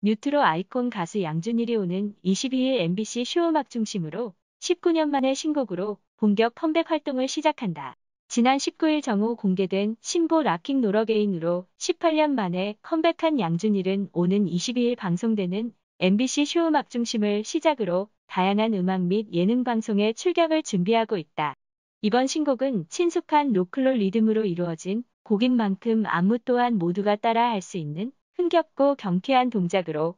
뉴트로 아이콘 가수 양준일이 오는 22일 MBC 쇼음악 중심으로 19년 만에 신곡으로 본격 컴백 활동을 시작한다. 지난 19일 정오 공개된 신보 락킹 노러게인으로 18년 만에 컴백한 양준일은 오는 22일 방송되는 MBC 쇼음악 중심을 시작으로 다양한 음악 및 예능 방송에 출격을 준비하고 있다. 이번 신곡은 친숙한 로클롤 리듬으로 이루어진 곡인 만큼 안무 또한 모두가 따라할 수 있는 힘겹고 경쾌한 동작으로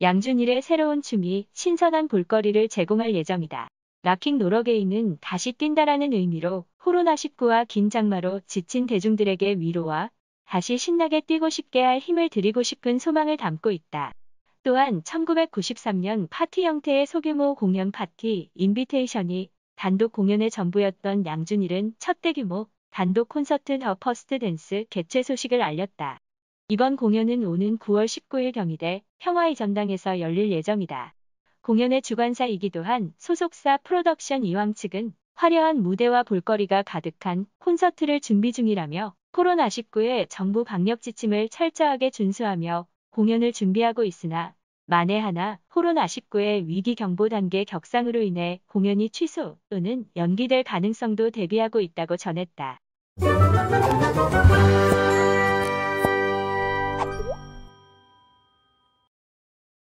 양준일의 새로운 춤이 신선한 볼거리를 제공할 예정이다. 락킹 노러게이는 다시 뛴다라는 의미로 코로나19와 긴 장마로 지친 대중들에게 위로와 다시 신나게 뛰고 싶게 할 힘을 드리고 싶은 소망을 담고 있다. 또한 1993년 파티 형태의 소규모 공연 파티 인비테이션이 단독 공연의 전부였던 양준일은 첫 대규모 단독 콘서트 더 퍼스트 댄스 개최 소식을 알렸다. 이번 공연은 오는 9월 19일 경희대 평화의 전당에서 열릴 예정이다. 공연의 주관사이기도 한 소속사 프로덕션 이황 측은 화려한 무대와 볼거리가 가득한 콘서트를 준비 중이라며 코로나19의 정부 방역 지침을 철저하게 준수하며 공연을 준비하고 있으나 만에 하나 코로나19의 위기 경보 단계 격상으로 인해 공연이 취소 또는 연기될 가능성도 대비하고 있다고 전했다.